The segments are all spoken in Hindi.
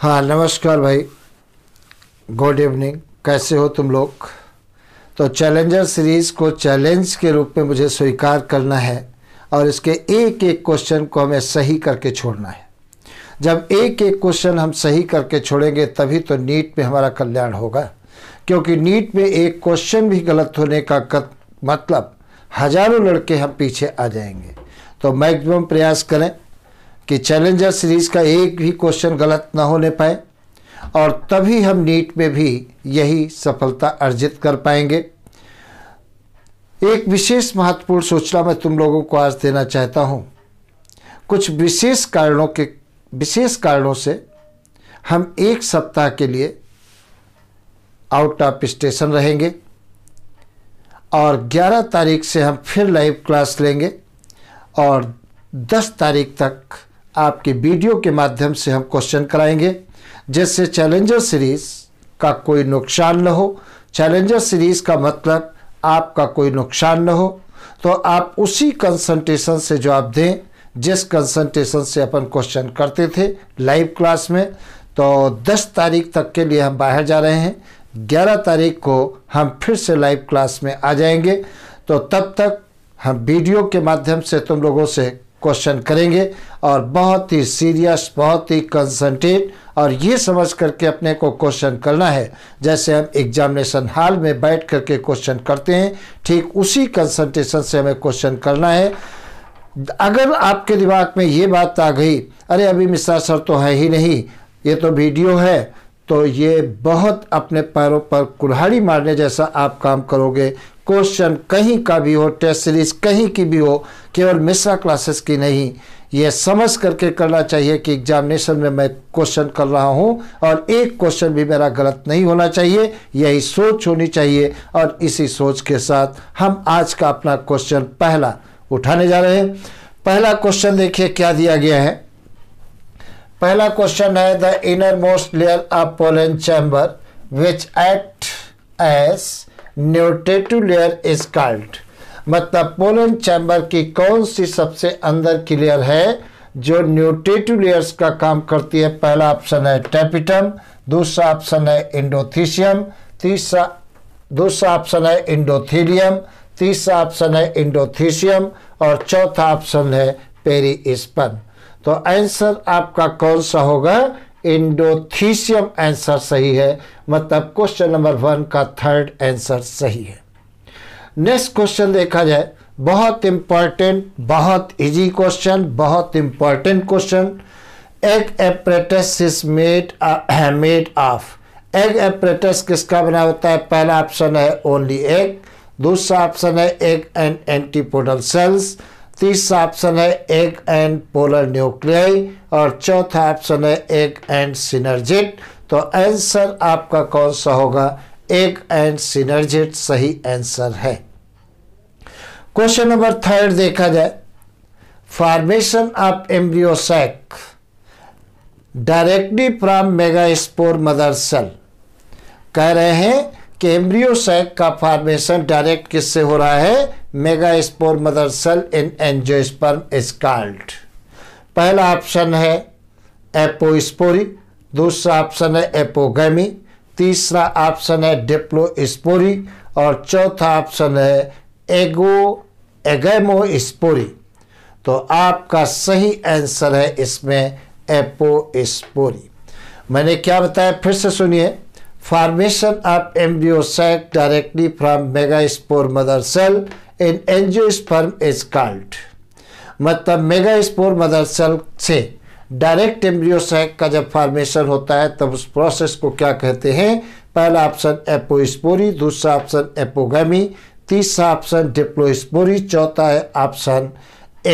हाँ नमस्कार भाई गुड इवनिंग कैसे हो तुम लोग तो चैलेंजर सीरीज़ को चैलेंज के रूप में मुझे स्वीकार करना है और इसके एक एक क्वेश्चन को हमें सही करके छोड़ना है जब एक एक क्वेश्चन हम सही करके छोड़ेंगे तभी तो नीट में हमारा कल्याण होगा क्योंकि नीट में एक क्वेश्चन भी गलत होने का मतलब हजारों लड़के हम पीछे आ जाएंगे तो मैक्सिमम प्रयास करें कि चैलेंजर सीरीज़ का एक भी क्वेश्चन गलत न होने पाए और तभी हम नीट में भी यही सफलता अर्जित कर पाएंगे एक विशेष महत्वपूर्ण सूचना मैं तुम लोगों को आज देना चाहता हूँ कुछ विशेष कारणों के विशेष कारणों से हम एक सप्ताह के लिए आउट ऑफ स्टेशन रहेंगे और 11 तारीख से हम फिर लाइव क्लास लेंगे और 10 तारीख तक आपके वीडियो के माध्यम से हम क्वेश्चन कराएंगे जिससे चैलेंजर सीरीज़ का कोई नुकसान न हो चैलेंजर सीरीज़ का मतलब आपका कोई नुकसान न हो तो आप उसी कंसंट्रेशन से जवाब दें जिस कंसंट्रेशन से अपन क्वेश्चन करते थे लाइव क्लास में तो 10 तारीख तक के लिए हम बाहर जा रहे हैं 11 तारीख को हम फिर से लाइव क्लास में आ जाएंगे तो तब तक हम वीडियो के माध्यम से तुम लोगों से क्वेश्चन करेंगे और बहुत ही सीरियस बहुत ही कंसनट्रेट और ये समझ करके अपने को क्वेश्चन करना है जैसे हम एग्जामिनेशन हॉल में बैठ करके क्वेश्चन करते हैं ठीक उसी कंसनट्रेशन से हमें क्वेश्चन करना है अगर आपके दिमाग में ये बात आ गई अरे अभी मिश्रा सर तो है ही नहीं ये तो वीडियो है तो ये बहुत अपने पैरों पर कुल्हाड़ी मारने जैसा आप काम करोगे क्वेश्चन कहीं का भी हो टेस्ट सीरीज कहीं की भी हो केवल मिश्रा क्लासेस की नहीं ये समझ करके करना चाहिए कि एग्जामिनेशन में मैं क्वेश्चन कर रहा हूँ और एक क्वेश्चन भी मेरा गलत नहीं होना चाहिए यही सोच होनी चाहिए और इसी सोच के साथ हम आज का अपना क्वेश्चन पहला उठाने जा रहे हैं पहला क्वेश्चन देखिए क्या दिया गया है पहला क्वेश्चन है the inner most layer of pollen chamber which act as nutritive layer is called मतलब पोलन चैम्बर की कौन सी सबसे अंदर की लेयर है जो न्यूटेटिव लेयर्स का काम करती है पहला ऑप्शन है टैपिटम दूसरा ऑप्शन है इंडोथीशियम तीसरा दूसरा ऑप्शन है इंडोथीलियम तीसरा ऑप्शन है इंडोथीशियम और चौथा ऑप्शन है पेरी तो आंसर आपका कौन सा होगा इंडोथीशियम आंसर सही है मतलब क्वेश्चन नंबर वन का थर्ड आंसर सही है नेक्स्ट क्वेश्चन देखा जाए बहुत इंपॉर्टेंट बहुत इजी क्वेश्चन बहुत important question egg apparatus is made made of egg apparatus किसका बना होता है पहला ऑप्शन है ओनली एग दूसरा ऑप्शन है एग एंड एंटीपोडल सेल्स तीसरा ऑप्शन है एक एंड पोलर न्यूक्लियाई और चौथा ऑप्शन है एक एंड सिनर्जिट तो आंसर आपका कौन सा होगा एक एंड सिनर्जिट सही आंसर है क्वेश्चन नंबर थर्ड देखा जाए formation of embryo sac directly from megaspore mother cell कह रहे हैं कि एम्ब्रियोसैक का फॉर्मेशन डायरेक्ट किससे हो रहा है megaspore mother cell in angiosperm is called पहला ऑप्शन है एपोस्पोरी दूसरा ऑप्शन है एपोगैमी तीसरा ऑप्शन है डिप्लोस्पोरी और चौथा ऑप्शन है एगो एगेमोस्पोरी तो आपका सही आंसर है इसमें एपोस्पोरी मैंने क्या बताया फिर से सुनिए formation of embryo sac directly from megaspore mother cell in angiosperm is called मतलब स्पोर मदर सेल से डायरेक्ट एम्ब्रियो सैक का जब फॉर्मेशन होता है तब उस प्रोसेस को क्या कहते हैं पहला ऑप्शन एपोस्पोरी दूसरा ऑप्शन एपोगैमी तीसरा ऑप्शन डिप्लोस्पोरी चौथा है ऑप्शन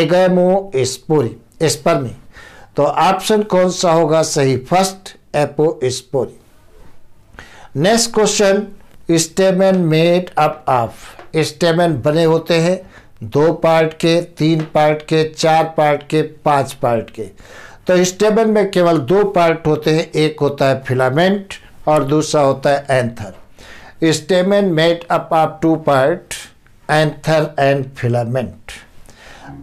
एगेमोस्पोरी स्पर्मी तो ऑप्शन कौन सा होगा सही first apospory next question stamen made up of stamen बने होते हैं दो पार्ट के तीन पार्ट के चार पार्ट के पांच पार्ट के तो स्टेमन में केवल दो पार्ट होते हैं एक होता है फिलामेंट और दूसरा होता है anther stamen made up of two part anther and filament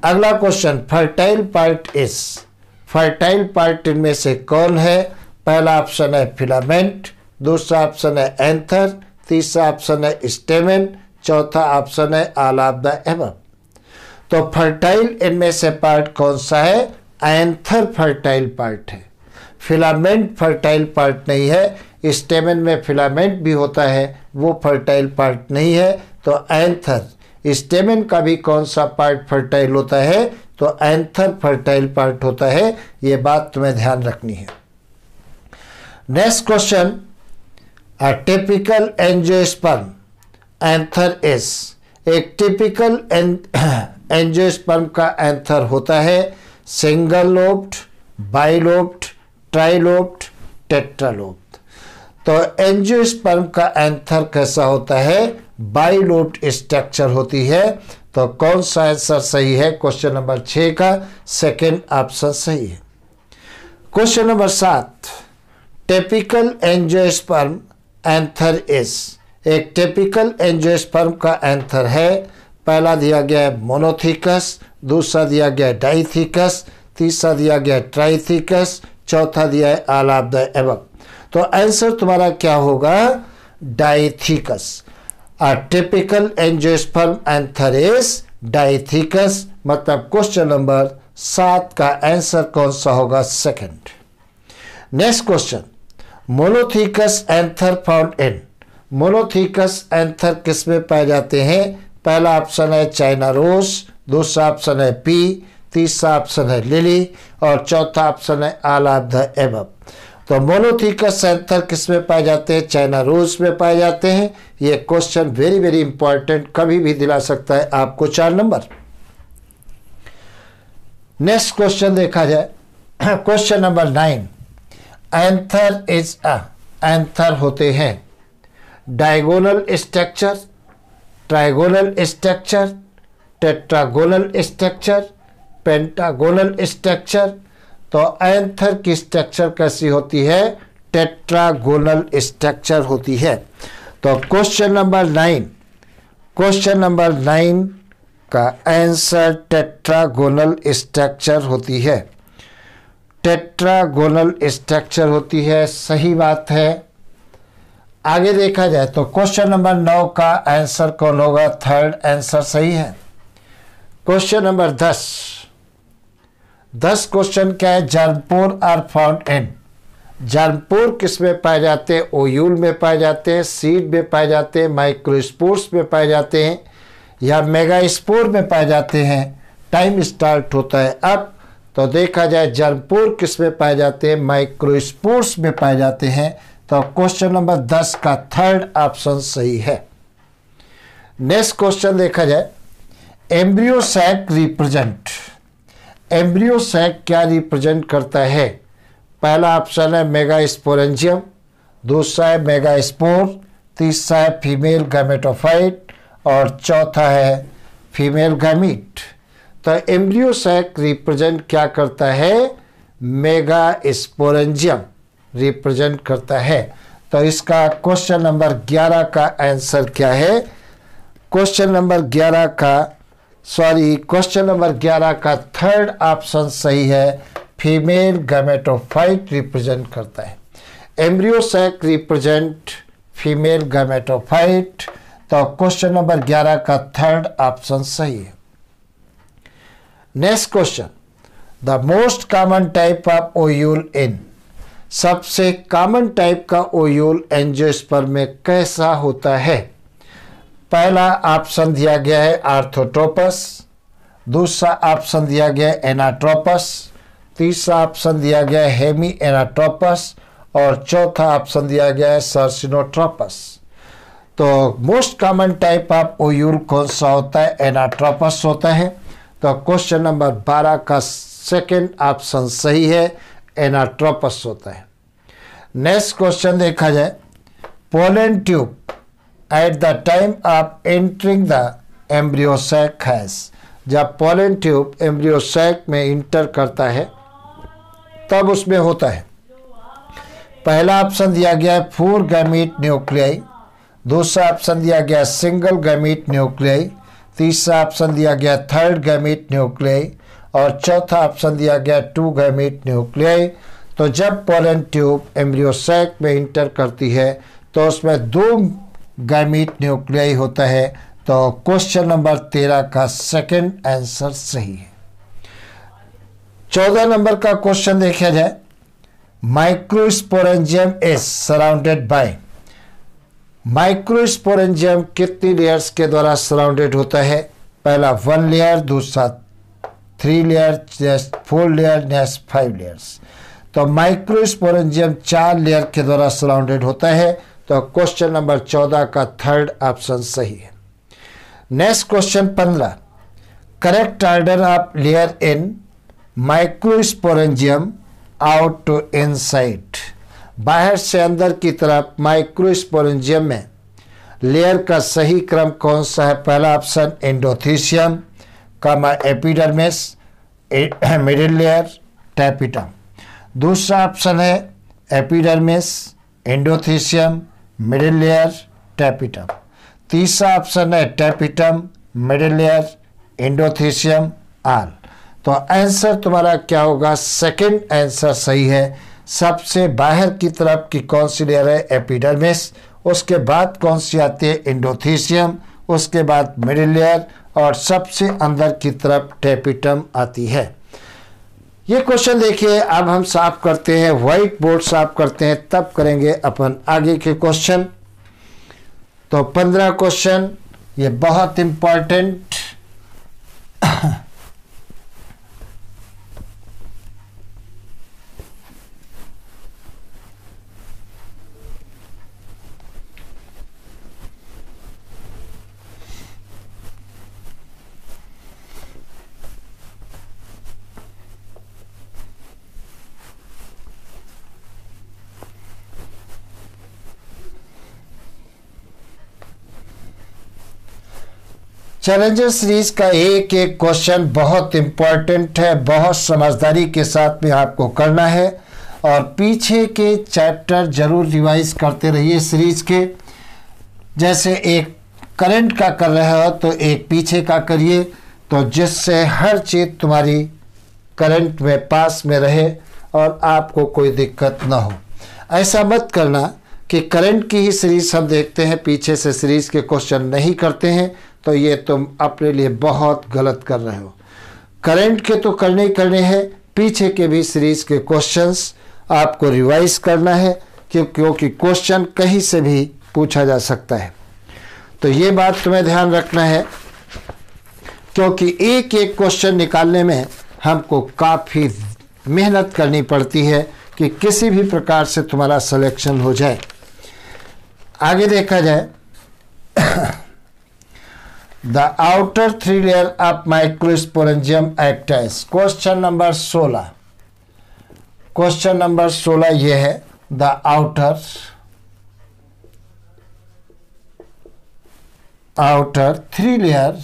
अगला क्वेश्चन फर्टाइल पार्ट इस फर्टाइल पार्ट इनमें से कौन है पहला ऑप्शन है फिलामेंट दूसरा ऑप्शन है एंथर तीसरा ऑप्शन है स्टेमन चौथा ऑप्शन है ऑल ऑफ द एव तो फर्टाइल इनमें से पार्ट कौन सा है एंथर फर्टाइल पार्ट है फिलामेंट फर्टाइल पार्ट नहीं है स्टेमन में फिलामेंट भी होता है वो फर्टाइल पार्ट नहीं है तो एंथर स्टेमन का भी कौन सा पार्ट फर्टाइल होता है तो एंथर फर्टाइल पार्ट होता है ये बात तुम्हें ध्यान रखनी है next question a typical angiosperm anther is एक टिपिकल एंजियोस्पर्म का एंथर होता है सिंगल लोप्ट बाइलोप्ट ट्राइलोप्ट टेट्रालोप्ट तो एंजियोस्पर्म का एंथर कैसा होता है बाइलोप्ट स्ट्रक्चर होती है तो कौन सा आंसर सही है क्वेश्चन नंबर छह का सेकंड ऑप्शन सही है क्वेश्चन नंबर सात टेपिकल एंजियोस्पर्म एंथर इज़ एक टेपिकल एंजियोस्पर्म का एंथर है पहला दिया गया है मोनोथिकस दूसरा दिया गया है डाइथिकस तीसरा दिया गया है ट्राइथिकस चौथा दिया है आलाब द तो आंसर तुम्हारा क्या होगा dithecous a typical angiosperm anther is dithecous मतलब क्वेश्चन नंबर सात का आंसर कौन सा होगा second next question monothecous anther found in monothecous anther में पाए जाते हैं पहला ऑप्शन है चाइना रोस दूसरा ऑप्शन है पी तीसरा ऑप्शन है लिली और चौथा ऑप्शन है आला द तो मोनोथिकस एंथर किस में पाए जाते हैं चाइना रोज में पाए जाते हैं ये क्वेश्चन वेरी वेरी इंपॉर्टेंट कभी भी दिला सकता है आपको चार नंबर नेक्स्ट क्वेश्चन देखा जाए question number nine anther is anther होते हैं diagonal structure trigonal structure tetragonal structure pentagonal structure तो एंथर की स्ट्रक्चर कैसी होती है टेट्रागोनल स्ट्रक्चर होती है तो question number nine question number nine का आंसर टेट्रागोनल स्ट्रक्चर होती है टेट्रागोनल स्ट्रक्चर होती है सही बात है आगे देखा जाए तो क्वेश्चन नंबर नौ का आंसर कौन होगा थर्ड आंसर सही है क्वेश्चन नंबर दस दस क्वेश्चन क्या है जर्मपुर आर फाउंड इन जर्मपुर किस में पाए जाते हैं ओयूल में पाए जाते हैं सीड में पाए जाते हैं माइक्रोस्पोर्स में पाए जाते हैं या मेगा स्पोर में पाए जाते हैं टाइम स्टार्ट होता है अब तो देखा जाए जर्मपुर किस में पाए जाते हैं माइक्रोस्पोर्स में पाए जाते हैं तो क्वेश्चन नंबर दस का थर्ड ऑप्शन सही है नेक्स्ट क्वेश्चन देखा जाए एम्ब्रियोसैक रिप्रेजेंट एम्ब्रियोसैक क्या रिप्रेजेंट करता है पहला ऑप्शन है मेगा स्पोरेंजियम दूसरा है मेगा स्पोर तीसरा है फीमेल गैमेटोफाइट और चौथा है फीमेल गैमिट तो एम्ब्रियोसैक रिप्रेजेंट क्या करता है मेगा स्पोरेंजियम रिप्रेजेंट करता है तो इसका क्वेश्चन नंबर 11 का आंसर क्या है क्वेश्चन नंबर 11 का सॉरी क्वेश्चन नंबर 11 का थर्ड ऑप्शन सही है फीमेल गैमेटोफाइट रिप्रेजेंट करता है एम्ब्रियोसैक रिप्रेजेंट फीमेल गैमेटोफाइट तो क्वेश्चन नंबर 11 का थर्ड ऑप्शन सही है next question the most common type of ovule in सबसे कॉमन टाइप का ओयूल एंजियोस्पर्म कैसा होता है पहला ऑप्शन दिया गया है आर्थोट्रोपस दूसरा ऑप्शन दिया गया है एनाट्रोपस तीसरा ऑप्शन दिया गया है हेमी एनाट्रोपस और चौथा ऑप्शन दिया गया है सर्सिनोट्रोपस तो most common type of ovule कौन सा होता है एनाट्रोपस होता है तो क्वेश्चन नंबर बारह का सेकेंड ऑप्शन सही है एनाट्रोपस होता है नेक्स्ट क्वेश्चन देखा जाए pollen tube at the time of entering the embryo sac has जब पोलन ट्यूब एम्ब्रियोसैक में इंटर करता है तब उसमें होता है पहला ऑप्शन दिया गया है फोर गैमिट न्यूक्लियाई दूसरा ऑप्शन दिया गया सिंगल गैमिट न्यूक्लियाई तीसरा ऑप्शन दिया गया थर्ड गैमिट न्यूक्लियाई और चौथा ऑप्शन दिया गया टू गैमिट न्यूक्लियाई तो जब पोलन ट्यूब एम्ब्रियोसैक में इंटर करती है तो उसमें दो गैमिट न्यूक्लियाई होता है तो क्वेश्चन नंबर तेरह का सेकंड आंसर सही है चौदह नंबर का क्वेश्चन देखा जाए microsporangium is surrounded by microsporangium कितनी लेयर्स के द्वारा सराउंडेड होता है पहला वन लेयर दूसरा three layer next four layer next five layers तो माइक्रोस्पोरेंजियम चार लेयर के द्वारा सराउंडेड होता है तो क्वेश्चन नंबर चौदह का थर्ड ऑप्शन सही है नेक्स्ट क्वेश्चन पंद्रह correct order of layer in microsporangium out to in बाहर से अंदर की तरफ माइक्रोस्पोरेंजियम में लेयर का सही क्रम कौन सा है पहला option endothecium comma epidermis middle layer tapetum दूसरा ऑप्शन है epidermis endothecium middle layer tapetum तीसरा ऑप्शन है tapetum middle layer endothecium all तो आंसर तुम्हारा क्या होगा सेकंड आंसर सही है सबसे बाहर की तरफ की कौन सी लेयर है एपिडर्मिस उसके बाद कौन सी आती है इंडोथीशियम उसके बाद मिडिल लेयर और सबसे अंदर की तरफ टेपिटम आती है ये क्वेश्चन देखिए अब हम साफ करते हैं व्हाइट बोर्ड साफ करते हैं तब करेंगे अपन आगे के क्वेश्चन तो पंद्रह क्वेश्चन ये बहुत इंपॉर्टेंट चैलेंजर सीरीज का एक एक क्वेश्चन बहुत इम्पॉर्टेंट है बहुत समझदारी के साथ में आपको करना है और पीछे के चैप्टर जरूर रिवाइज करते रहिए सीरीज के जैसे एक करंट का कर रहे हो तो एक पीछे का करिए तो जिससे हर चीज़ तुम्हारी करंट में पास में रहे और आपको कोई दिक्कत ना हो ऐसा मत करना कि करंट की ही सीरीज हम देखते हैं पीछे से सीरीज के क्वेश्चन नहीं करते हैं तो ये तुम अपने लिए बहुत गलत कर रहे हो करंट के तो करने ही करने हैं पीछे के भी सीरीज के क्वेश्चंस आपको रिवाइज करना है क्योंकि क्वेश्चन कहीं से भी पूछा जा सकता है तो ये बात तुम्हें ध्यान रखना है क्योंकि एक एक क्वेश्चन निकालने में हमको काफ़ी मेहनत करनी पड़ती है कि किसी भी प्रकार से तुम्हारा सिलेक्शन हो जाए आगे देखा जाए the outer three layer of microsporangium act as question number सोलह क्वेश्चन नंबर सोलह यह है the outer outer three layer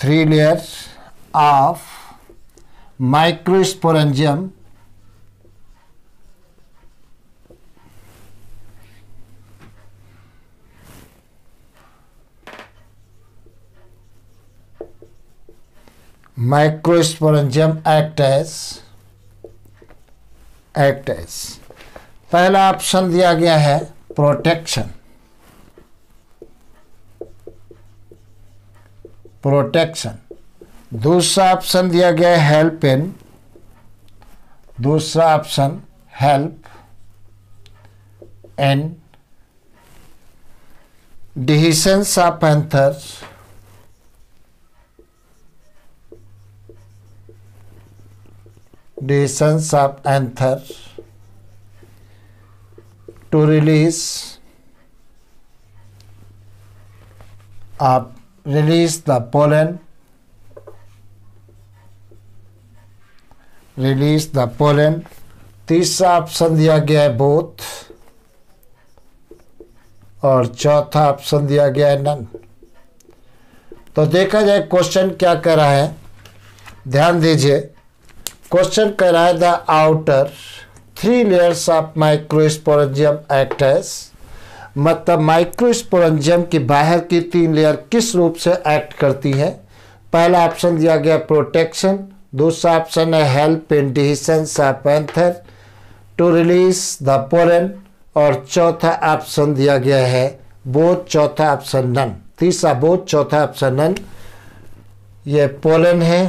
three layer of microsporangium microsporangium act as act as पहला ऑप्शन दिया गया है प्रोटेक्शन प्रोटेक्शन दूसरा ऑप्शन दिया गया है हेल्प इन दूसरा option help and dehiscence of anthers the sons of Anther to release up uh, release the pollen release the pollen तीसरा ऑप्शन दिया गया है बोथ और चौथा ऑप्शन दिया गया है नन तो देखा जाए क्वेश्चन क्या करा है ध्यान दीजिए Question कह the outer three layers of microsporangium act as मतलब माइक्रोस्पोरेंजियम की बाहर की तीन लेयर किस रूप से एक्ट करती है पहला ऑप्शन दिया गया प्रोटेक्शन दूसरा ऑप्शन है help in dehiscence of to release the pollen और चौथा ऑप्शन दिया गया है बोध चौथा ऑप्शन नन तीसरा बोध चौथा ऑप्शन नन ये पोलन है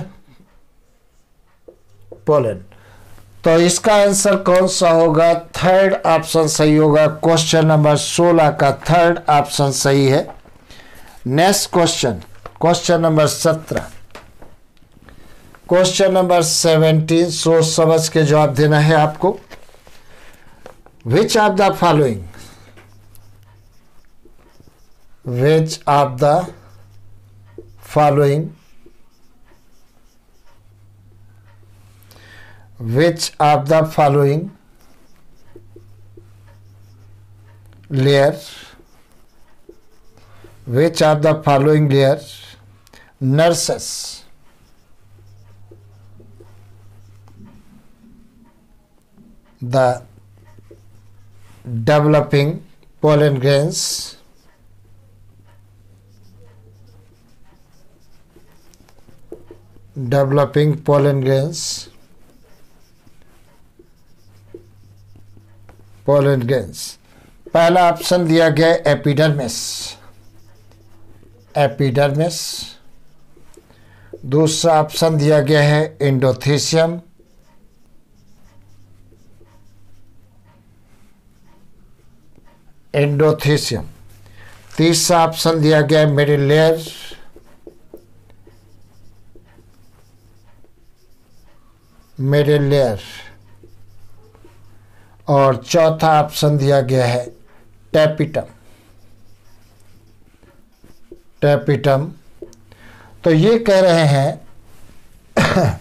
पोलैंड तो इसका आंसर कौन सा होगा थर्ड ऑप्शन सही होगा क्वेश्चन नंबर सोलह का थर्ड ऑप्शन सही है नेक्स्ट क्वेश्चन क्वेश्चन नंबर सत्रह क्वेश्चन नंबर सेवेंटीन सोच समझ के जवाब देना है आपको which of the following which of the following which of the following layers which of the following layers nurses the developing pollen grains developing pollen grains pollen पहला ऑप्शन दिया गया एपिडर्मिस एपिडर्मिस दूसरा ऑप्शन दिया गया है इंडोथेशियम एंडोथेशियम तीसरा ऑप्शन दिया गया है मिडिल लेयर मिडिल लेयर और चौथा ऑप्शन दिया गया है टैपिटम टैपिटम तो ये कह रहे हैं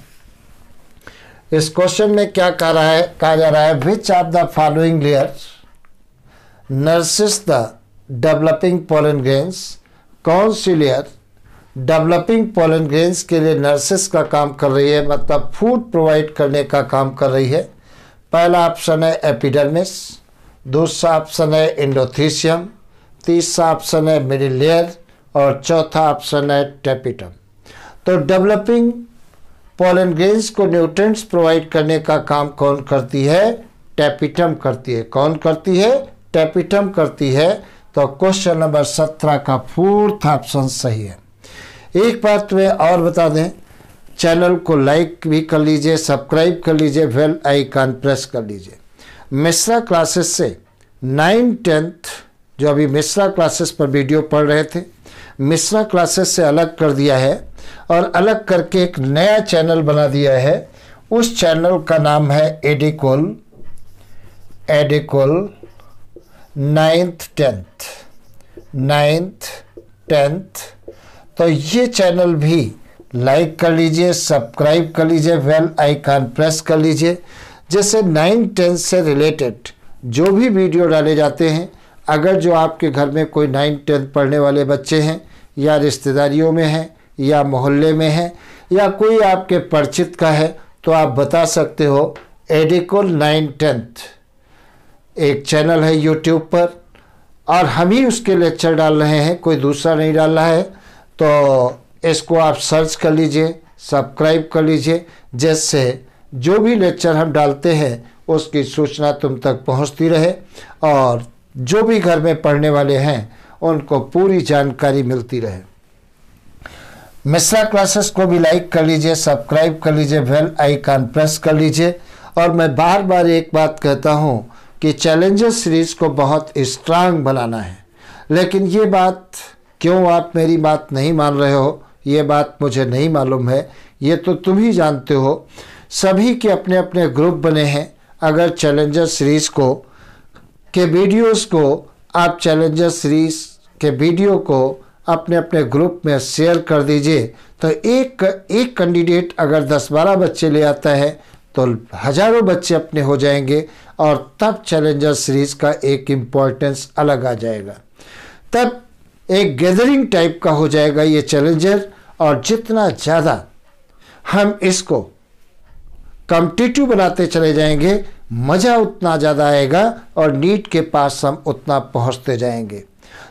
इस क्वेश्चन में क्या कह रहा है कहा जा रहा है which of the following layers nurses the developing pollen grains कौन सी लेयर डेवलपिंग पोलन ग्रेन्स के लिए नर्सिस का काम कर रही है मतलब फूड प्रोवाइड करने का काम कर रही है पहला ऑप्शन है एपिडर्मिस दूसरा ऑप्शन है इंडोथीशियम तीसरा ऑप्शन है मिडिल लेयर और चौथा ऑप्शन है टेपिटम तो डेवलपिंग पोलन ग्रेन्स को न्यूट्रेंट्स प्रोवाइड करने का काम कौन करती है टेपिटम करती है कौन करती है टेपिटम करती है तो क्वेश्चन नंबर सत्रह का फोर्थ ऑप्शन सही है एक बात तुम्हें और बता दें चैनल को लाइक भी कर लीजिए सब्सक्राइब कर लीजिए बेल आइकन प्रेस कर लीजिए मिश्रा क्लासेस से नाइन टेंथ जो अभी मिश्रा क्लासेस पर वीडियो पढ़ रहे थे मिश्रा क्लासेस से अलग कर दिया है और अलग करके एक नया चैनल बना दिया है उस चैनल का नाम है एडिकोल एडिकोल नाइन्थ टेंथ नाइन्थ टेंथ तो ये चैनल भी लाइक कर लीजिए सब्सक्राइब कर लीजिए वेल आइकन प्रेस कर लीजिए जैसे नाइन टेंथ से रिलेटेड जो भी वीडियो डाले जाते हैं अगर जो आपके घर में कोई नाइन टेंथ पढ़ने वाले बच्चे हैं या रिश्तेदारियों में हैं या मोहल्ले में हैं या कोई आपके परिचित का है तो आप बता सकते हो एडिकोल नाइन टेंथ एक चैनल है यूट्यूब पर और हम ही उसके लेक्चर डाल रहे हैं कोई दूसरा नहीं डाल रहा है तो इसको आप सर्च कर लीजिए सब्सक्राइब कर लीजिए जिससे जो भी लेक्चर हम डालते हैं उसकी सूचना तुम तक पहुंचती रहे और जो भी घर में पढ़ने वाले हैं उनको पूरी जानकारी मिलती रहे मिश्रा क्लासेस को भी लाइक कर लीजिए सब्सक्राइब कर लीजिए बेल आइकन प्रेस कर लीजिए और मैं बार बार एक बात कहता हूँ कि चैलेंजर सीरीज़ को बहुत स्ट्रांग बनाना है लेकिन ये बात क्यों आप मेरी बात नहीं मान रहे हो ये बात मुझे नहीं मालूम है ये तो तुम ही जानते हो सभी के अपने अपने ग्रुप बने हैं अगर चैलेंजर सीरीज़ को के वीडियोस को आप चैलेंजर सीरीज़ के वीडियो को अपने अपने ग्रुप में शेयर कर दीजिए तो एक एक कैंडिडेट अगर दस बारह बच्चे ले आता है तो हज़ारों बच्चे अपने हो जाएंगे और तब चैलेंजर सीरीज़ का एक इम्पोर्टेंस अलग आ जाएगा तब एक गैदरिंग टाइप का हो जाएगा ये चैलेंजर और जितना ज़्यादा हम इसको कम्पिटिटिव बनाते चले जाएंगे मज़ा उतना ज़्यादा आएगा और नीट के पास हम उतना पहुंचते जाएंगे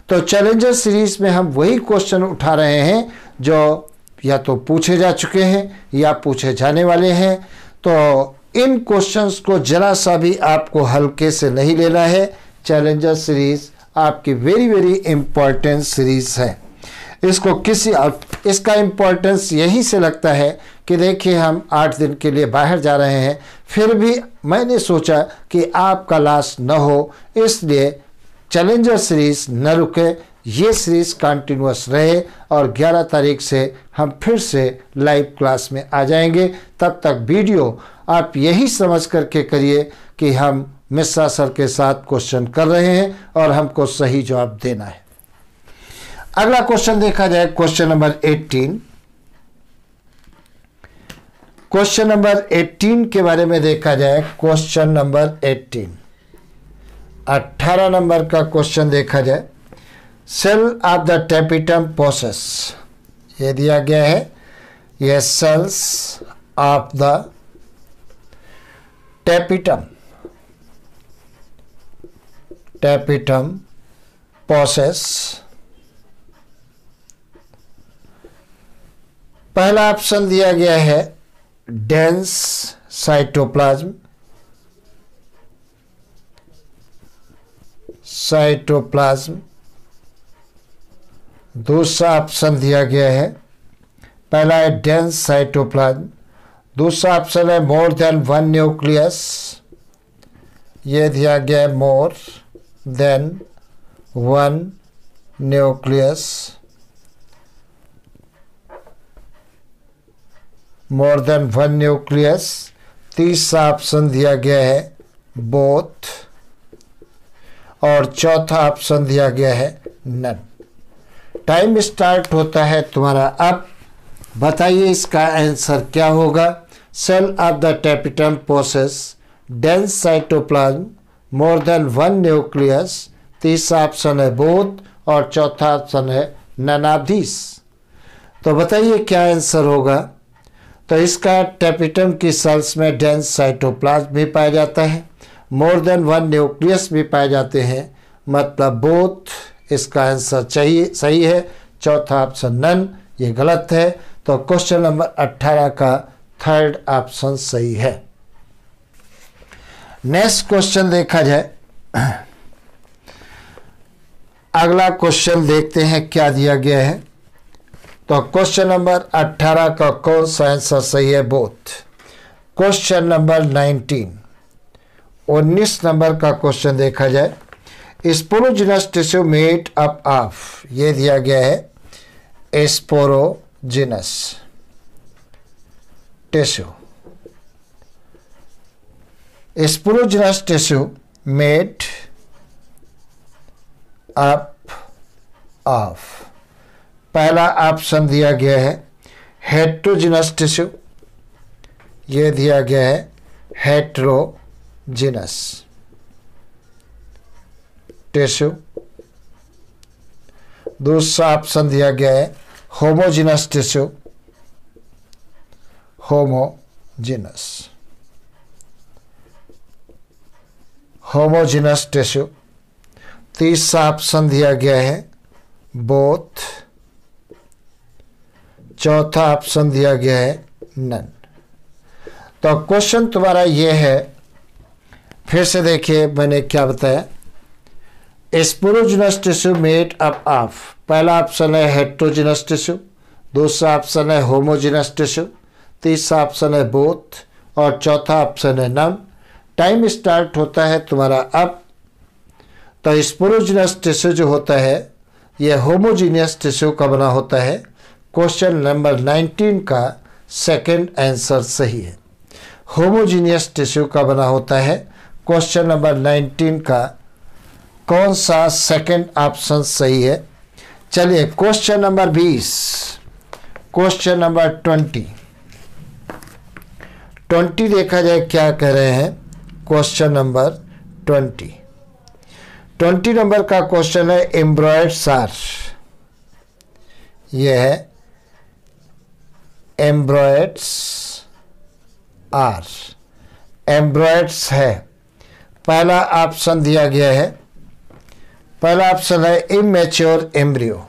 तो चैलेंजर सीरीज़ में हम वही क्वेश्चन उठा रहे हैं जो या तो पूछे जा चुके हैं या पूछे जाने वाले हैं तो इन क्वेश्चंस को ज़रा सा भी आपको हल्के से नहीं लेना है चैलेंजर सीरीज़ आपकी वेरी वेरी इंपॉर्टेंट सीरीज़ है इसको किसी इसका इम्पोर्टेंस यहीं से लगता है कि देखिए हम आठ दिन के लिए बाहर जा रहे हैं फिर भी मैंने सोचा कि आपका लाश न हो इसलिए चैलेंजर सीरीज़ न रुके ये सीरीज़ कंटिन्यूस रहे और 11 तारीख से हम फिर से लाइव क्लास में आ जाएंगे तब तक वीडियो आप यही समझ करके करिए कि हम मिश्रा सर के साथ क्वेश्चन कर रहे हैं और हमको सही जवाब देना है अगला क्वेश्चन देखा जाए क्वेश्चन नंबर 18 क्वेश्चन नंबर 18 के बारे में देखा जाए क्वेश्चन नंबर 18 18 नंबर का क्वेश्चन देखा जाए cell of the tapetum process ये दिया गया है ये cells of the tapetum tapetum process पहला ऑप्शन दिया गया है डेंस साइटोप्लाज्म साइटोप्लाज्म दूसरा ऑप्शन दिया गया है पहला है डेंस साइटोप्लाज्म दूसरा ऑप्शन है मोर देन वन न्यूक्लियस ये दिया गया है more than one nucleus more than one nucleus तीसरा ऑप्शन दिया गया है बोथ और चौथा ऑप्शन दिया गया है नन टाइम स्टार्ट होता है तुम्हारा अब बताइए इसका आंसर क्या होगा cell of the capital process dense cytoplasm more than one nucleus तीसरा ऑप्शन है बोथ और चौथा ऑप्शन है ननाधीस तो बताइए क्या आंसर होगा तो इसका टेपिटम की सेल्स में डेंस साइटोप्लाज्म भी पाया जाता है मोर देन वन न्यूक्लियस भी पाए जाते हैं मतलब बोथ इसका आंसर चाहिए सही है चौथा ऑप्शन नन ये गलत है तो क्वेश्चन नंबर अट्ठारह का थर्ड ऑप्शन सही है नेक्स्ट क्वेश्चन देखा जाए अगला क्वेश्चन देखते हैं क्या दिया गया है तो क्वेश्चन नंबर 18 का कौन सा आंसर सही है बोथ क्वेश्चन नंबर 19 उन्नीस नंबर का क्वेश्चन देखा जाए sporogenous tissue made up of ये दिया गया है sporogenous tissue sporogenous tissue made up of पहला ऑप्शन दिया गया है हेट्रोजिनस टिश्यू ये दिया गया है हेट्रोजिनस टिश्यू दूसरा ऑप्शन दिया गया है homogenous tissue homogenous homogenous tissue तीसरा ऑप्शन दिया गया है बोथ चौथा ऑप्शन दिया गया है नन तो क्वेश्चन तुम्हारा ये है फिर से देखिए मैंने क्या बताया sporogenous tissue made up of पहला ऑप्शन है हेट्रोजिनस टिश्यू दूसरा ऑप्शन है होमोजिनस टिश्यू तीसरा ऑप्शन है बोथ और चौथा ऑप्शन है नम टाइम स्टार्ट होता है तुम्हारा अप तो स्पोरोजिनस टिश्यू जो होता है यह होमोजीनियस टिश्यू का बना होता है क्वेश्चन नंबर 19 का सेकंड आंसर सही है होमोजीनियस टिश्यू का बना होता है क्वेश्चन नंबर 19 का कौन सा सेकंड ऑप्शन सही है चलिए क्वेश्चन नंबर 20 क्वेश्चन नंबर 20 20 देखा जाए क्या कह रहे हैं क्वेश्चन नंबर 20 ट्वेंटी नंबर का क्वेश्चन है एम्ब्रॉयड सार्स यह है एम्ब्रॉयड्स आर एम्ब्रॉयड्स है पहला ऑप्शन दिया गया है पहला ऑप्शन है immature embryo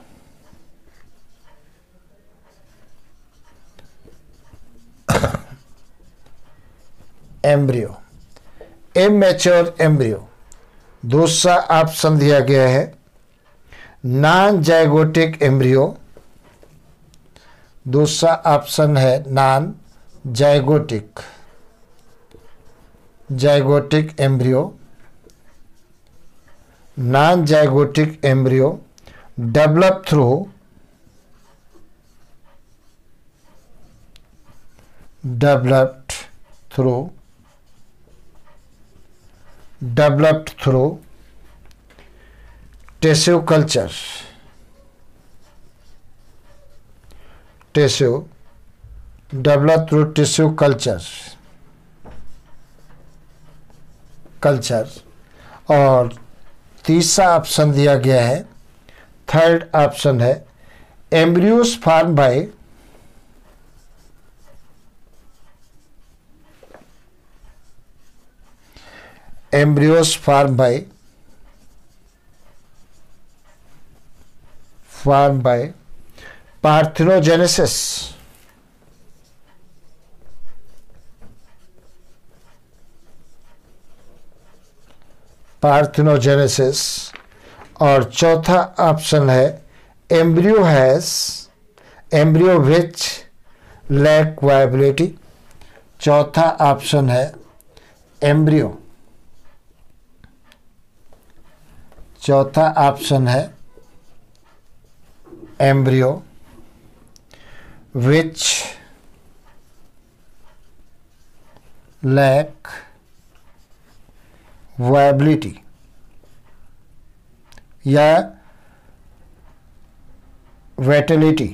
embryo immature embryo दूसरा ऑप्शन दिया गया है नॉन जाइगोटिक एम्ब्रियो दूसरा ऑप्शन है non zygotic zygotic embryo non zygotic embryo develop through developed through developed through tissue cultures tissue develop through tissue culture culture और तीसरा ऑप्शन दिया गया है थर्ड ऑप्शन है embryos form by embryos form by form by parthenogenesis parthenogenesis और चौथा ऑप्शन है embryo has embryo which lack viability चौथा ऑप्शन है एम्ब्रियो चौथा ऑप्शन है एम्ब्रियो which lack viability या vitality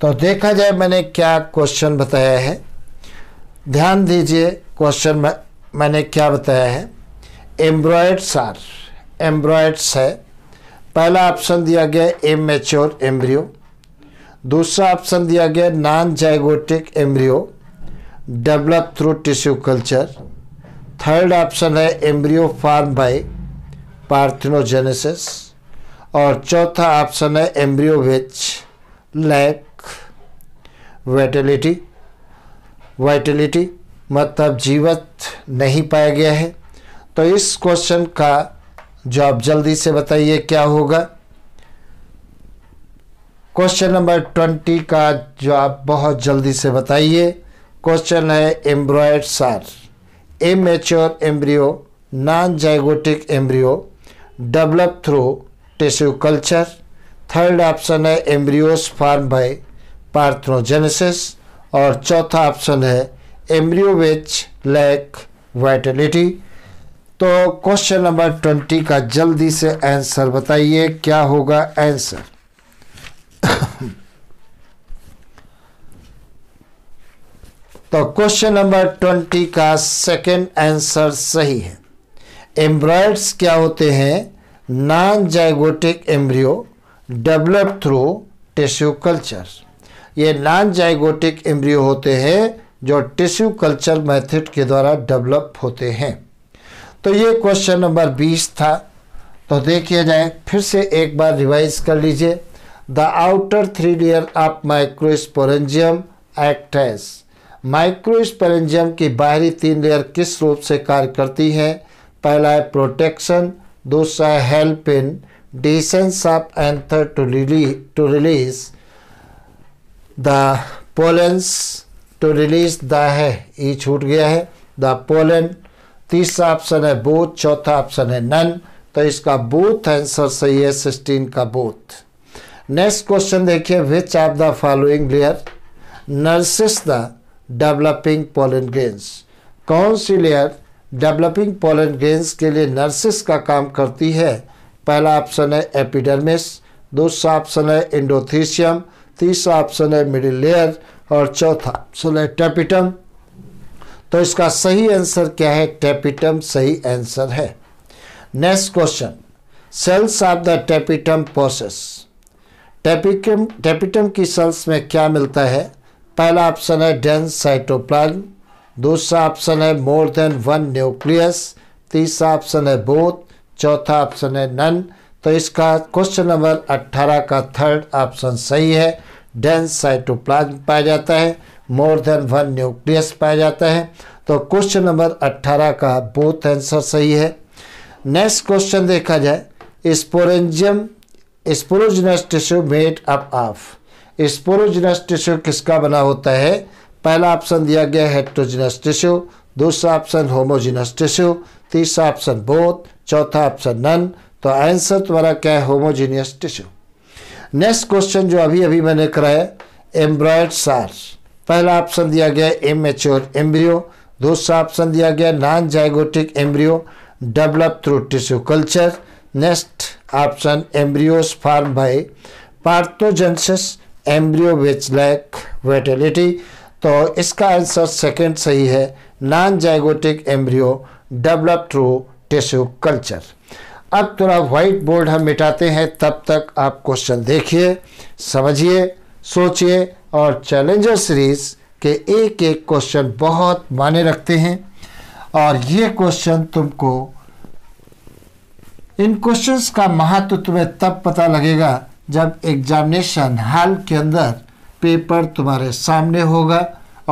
तो देखा जाए मैंने क्या क्वेश्चन बताया है ध्यान दीजिए क्वेश्चन में मैंने क्या बताया है एम्ब्रॉयड्स आर एम्ब्रॉयड्स है पहला ऑप्शन दिया गया एम मेच्योर एम्ब्रियो दूसरा ऑप्शन दिया गया non zygotic embryo develop through tissue culture third option है एम्ब्रियो फार्म बाय पार्थिनोजेनेसिस और चौथा ऑप्शन है embryo which lack vitality vitality मतलब जीवत नहीं पाया गया है तो इस क्वेश्चन का जो आप जल्दी से बताइए क्या होगा क्वेश्चन नंबर ट्वेंटी का जो आप बहुत जल्दी से बताइए क्वेश्चन है embryoids are immature embryo non zygotic embryo develop through tissue culture third option है एम्ब्रियोस फार्म बाय पार्थनोजेनेसिस और चौथा ऑप्शन है एम्ब्रियो विच लैक वाइटलिटी तो क्वेश्चन नंबर ट्वेंटी का जल्दी से आंसर बताइए क्या होगा आंसर तो क्वेश्चन नंबर ट्वेंटी का सेकंड आंसर सही है एम्ब्रॉयड्स क्या होते हैं non zygotic embryo develop through tissue culture ये नॉन जाइगोटिक एम्ब्रियो होते हैं जो टिश्यू कल्चर मेथड के द्वारा डेवलप होते हैं तो ये क्वेश्चन नंबर बीस था तो देखिए जाए फिर से एक बार रिवाइज कर लीजिए the outer three layer of microsporangium act as microsporangium की बाहरी तीन लेयर किस रूप से कार्य करती है पहला है प्रोटेक्शन दूसरा है help in dehiscence of anther to release to release the pollens to release the है ई e छूट गया है द पोलेंट तीसरा ऑप्शन है बोथ चौथा ऑप्शन है नन तो इसका बोथ आंसर सही है सिक्सटीन का बोथ नेक्स्ट क्वेश्चन देखिए which of the following layer nurses the developing pollen grains कौन सी लेयर डेवलपिंग पोलन गेंस के लिए नर्सिस का काम करती है पहला ऑप्शन है एपिडर्मिस दूसरा ऑप्शन है इंडोथीशियम तीसरा ऑप्शन है मिडिल लेयर और चौथा ऑप्शन है टेपिटम तो इसका सही आंसर क्या है टेपिटम सही आंसर है next question cells of the tapetum process tapetum tapetum की सेल्स में क्या मिलता है पहला ऑप्शन है डेंस साइटोप्लाज्म दूसरा ऑप्शन है मोर देन वन न्यूक्लियस तीसरा ऑप्शन है बोथ चौथा ऑप्शन है नन तो इसका क्वेश्चन नंबर 18 का थर्ड ऑप्शन सही है डेंस साइटोप्लाज्म पाया जाता है मोर देन वन न्यूक्लियस पाया जाता है तो क्वेश्चन नंबर 18 का बोथ आंसर सही है नेक्स्ट क्वेश्चन देखा जाए sporangium sporogenous tissue made up of sporogenous tissue किसका बना होता है पहला ऑप्शन दिया गया हेट्रोजिनस टिश्यू दूसरा ऑप्शन होमोजिनस टिश्यू तीसरा ऑप्शन बोथ चौथा ऑप्शन नन तो आंसर तुम्हारा क्या है होमोजीनियस टिश्यू नेक्स्ट क्वेश्चन जो अभी अभी मैंने कराया एम्ब्रॉयड सार्स पहला ऑप्शन दिया गया इमेच्योर एम्ब्रियो दूसरा ऑप्शन दिया गया non zygotic embryo develop through tissue culture next option embryos form by parthenogenesis embryo which lack viability तो इसका आंसर सेकंड सही है non zygotic embryo develop through tissue culture अब थोड़ा वाइट बोर्ड हम मिटाते हैं तब तक आप क्वेश्चन देखिए समझिए सोचिए और चैलेंजर सीरीज के एक एक क्वेश्चन बहुत माने रखते हैं और ये क्वेश्चन तुमको इन क्वेश्चंस का महत्व तुम्हें तब पता लगेगा जब एग्जामिनेशन हाल के अंदर पेपर तुम्हारे सामने होगा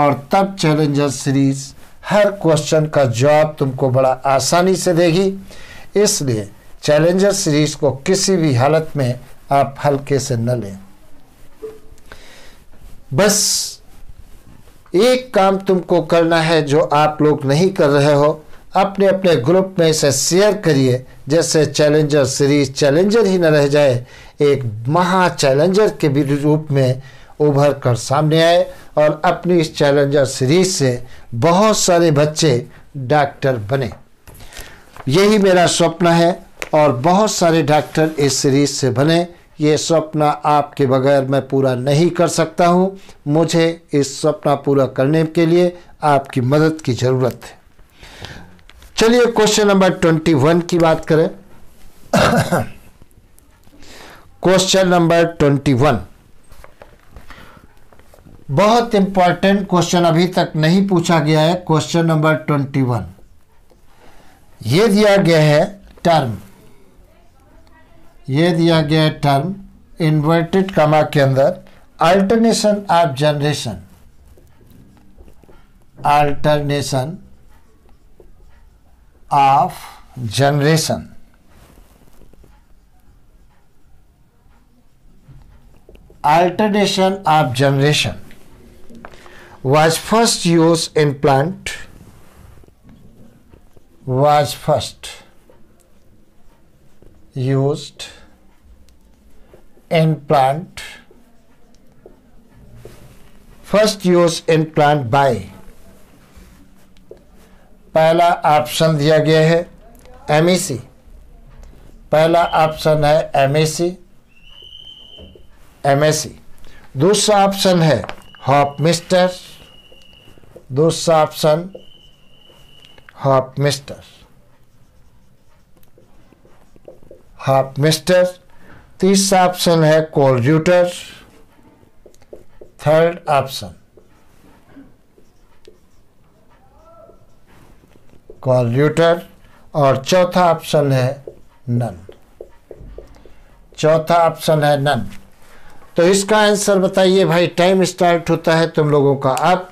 और तब चैलेंजर सीरीज हर क्वेश्चन का जवाब तुमको बड़ा आसानी से देगी इसलिए चैलेंजर सीरीज को किसी भी हालत में आप हल्के से न लें बस एक काम तुमको करना है जो आप लोग नहीं कर रहे हो अपने अपने ग्रुप में इसे शेयर करिए जैसे चैलेंजर सीरीज चैलेंजर ही न रह जाए एक महा चैलेंजर के भी रूप में उभर कर सामने आए और अपनी इस चैलेंजर सीरीज से बहुत सारे बच्चे डॉक्टर बने यही मेरा स्वप्न है और बहुत सारे डॉक्टर इस सीरीज से बने ये सपना आपके बगैर मैं पूरा नहीं कर सकता हूँ मुझे इस सपना पूरा करने के लिए आपकी मदद की ज़रूरत है चलिए क्वेश्चन नंबर ट्वेंटी वन की बात करें क्वेश्चन नंबर ट्वेंटी वन बहुत इंपॉर्टेंट क्वेश्चन अभी तक नहीं पूछा गया है क्वेश्चन नंबर ट्वेंटी वन ये दिया गया है टर्म ये दिया गया टर्म इन्वर्टेड कमा के अंदर alternation of generation alternation of generation alternation of generation was first used in plant was first used in plant first use in plant by पहला ऑप्शन दिया गया है एमईसी e पहला ऑप्शन है एमएसी एमएसी e e दूसरा ऑप्शन है हॉप मिस्टर दूसरा option Hofmeister Hofmeister तीसरा ऑप्शन है कोल्यूटर थर्ड ऑप्शन कॉल्यूटर और चौथा ऑप्शन है नन चौथा ऑप्शन है नन तो इसका आंसर बताइए भाई टाइम स्टार्ट होता है तुम लोगों का अब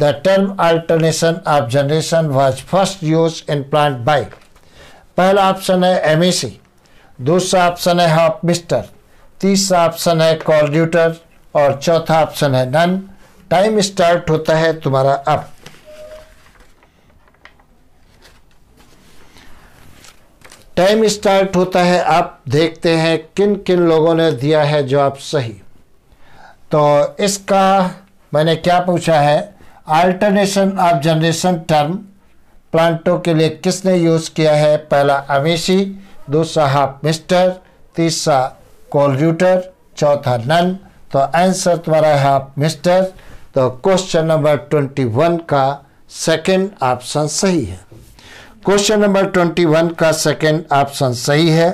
the term alternation of generation was first use in plant by पहला ऑप्शन है एमएसी दूसरा ऑप्शन है हॉप मिस्टर तीसरा ऑप्शन है कॉर्ड्यूटर और चौथा ऑप्शन है नन टाइम स्टार्ट होता है तुम्हारा अब टाइम स्टार्ट होता है आप देखते हैं किन किन लोगों ने दिया है जवाब सही तो इसका मैंने क्या पूछा है आल्टरनेशन ऑफ जनरेशन टर्म प्लांटों के लिए किसने यूज़ किया है पहला अमीशी दूसरा हाफ मिस्टर तीसरा कॉलरूटर चौथा नल तो आंसर तुम्हारा है आप मिस्टर तो क्वेश्चन नंबर ट्वेंटी वन का सेकंड ऑप्शन सही है क्वेश्चन नंबर ट्वेंटी वन का सेकंड ऑप्शन सही है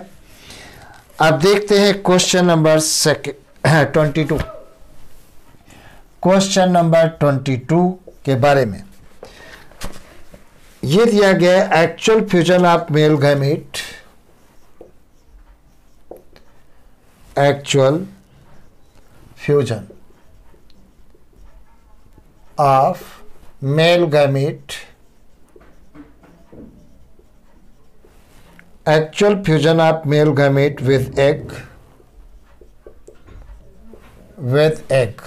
अब देखते हैं question number second twenty two question number twenty two के बारे में यह दिया गया actual fusion of male gamete actual fusion of male gamete actual fusion of male gamete with egg with egg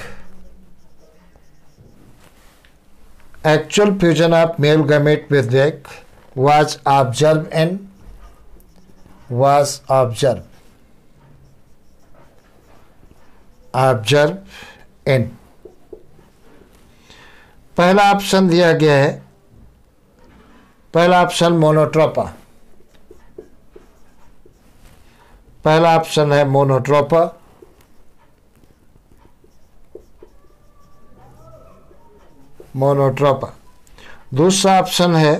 actual fusion of male gamete with egg was observed and was observed observe in पहला ऑप्शन दिया गया है पहला ऑप्शन मोनोट्रोपा पहला ऑप्शन है मोनोट्रोपा मोनोट्रोपा दूसरा ऑप्शन है